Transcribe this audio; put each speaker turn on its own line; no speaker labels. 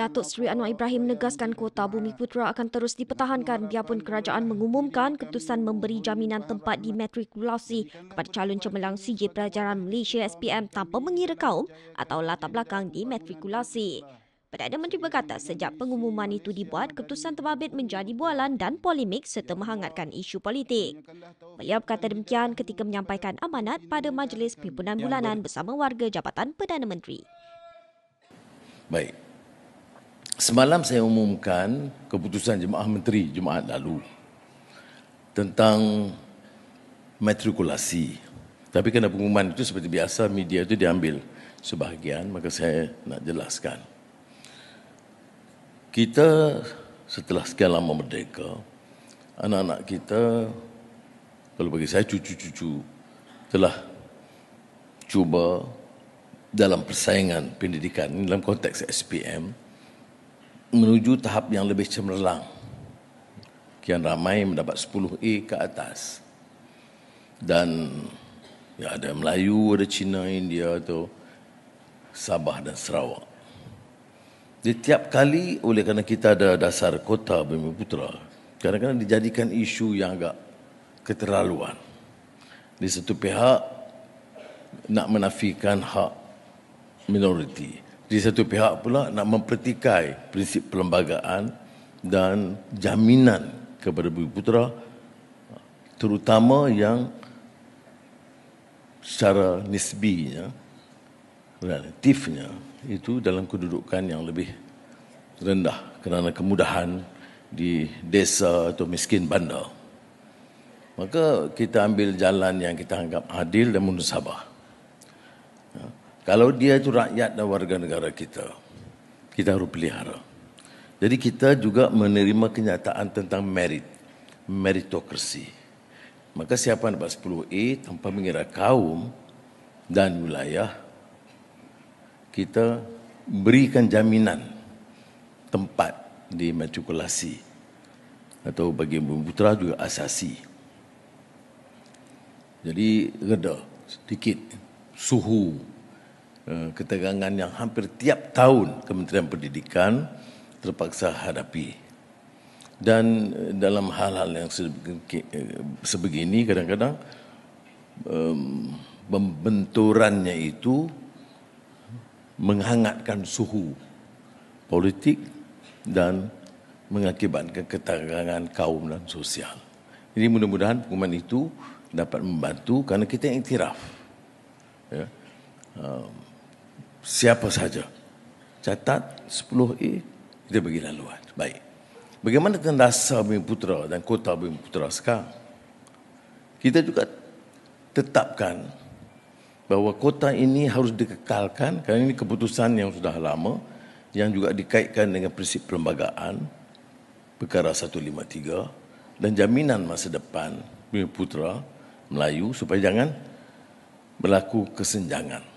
Datuk Seri Anwar Ibrahim menegaskan kuota Bumi Putera akan terus dipertahankan biarpun kerajaan mengumumkan keputusan memberi jaminan tempat di metrik kepada calon cemerlang CJ Pelajaran Malaysia SPM tanpa mengira kaum atau latar belakang di metrik Perdana Menteri berkata sejak pengumuman itu dibuat, keputusan terbabit menjadi bualan dan polemik serta menghangatkan isu politik. Beliau berkata demikian ketika menyampaikan amanat pada Majlis Pimpinan Bulanan bersama warga Jabatan Perdana Menteri.
Baik, Semalam saya umumkan keputusan jemaah menteri Jumaat lalu tentang matrikulasi. Tapi kena pengumuman itu seperti biasa media itu diambil sebahagian maka saya nak jelaskan. Kita setelah sekian lama merdeka, anak-anak kita kalau bagi saya cucu-cucu telah cuba dalam persaingan pendidikan dalam konteks SPM menuju tahap yang lebih cemerlang. Kian ramai mendapat 10A ke atas. Dan ya ada Melayu, ada Cina, India atau Sabah dan Sarawak. Di tiap kali oleh kerana kita ada dasar kota Bumi Putera, kadang-kadang dijadikan isu yang agak keterlaluan. Di satu pihak nak menafikan hak minoriti di satu pihak pula nak mempertikai prinsip perlembagaan dan jaminan kepada Bumi Putera terutama yang secara nisbinya relatifnya itu dalam kedudukan yang lebih rendah kerana kemudahan di desa atau miskin bandar. Maka kita ambil jalan yang kita anggap adil dan munasabah. Kalau dia itu rakyat dan warga negara kita, kita harus pelihara. Jadi kita juga menerima kenyataan tentang merit, meritokrasi. Maka siapa dapat 10A tanpa mengira kaum dan wilayah, kita berikan jaminan tempat di matrikulasi atau bagi bumi putra juga asasi. Jadi reda sedikit suhu Eh, ketegangan yang hampir tiap tahun Kementerian Pendidikan terpaksa hadapi. Dan eh, dalam hal-hal yang eh, sebegini kadang-kadang pembenturannya -kadang, itu menghangatkan suhu politik dan mengakibatkan ketegangan kaum dan sosial. Jadi mudah-mudahan pengumuman itu dapat membantu karena kita iktiraf. Ya siapa saja. Catat 10 e, kita bagi laluan. Baik. Bagaimana tentang dasar Bumi Putera dan kota Bumi Putera sekarang? Kita juga tetapkan bahawa kota ini harus dikekalkan kerana ini keputusan yang sudah lama yang juga dikaitkan dengan prinsip perlembagaan perkara 153 dan jaminan masa depan Bumi Putera Melayu supaya jangan
berlaku kesenjangan.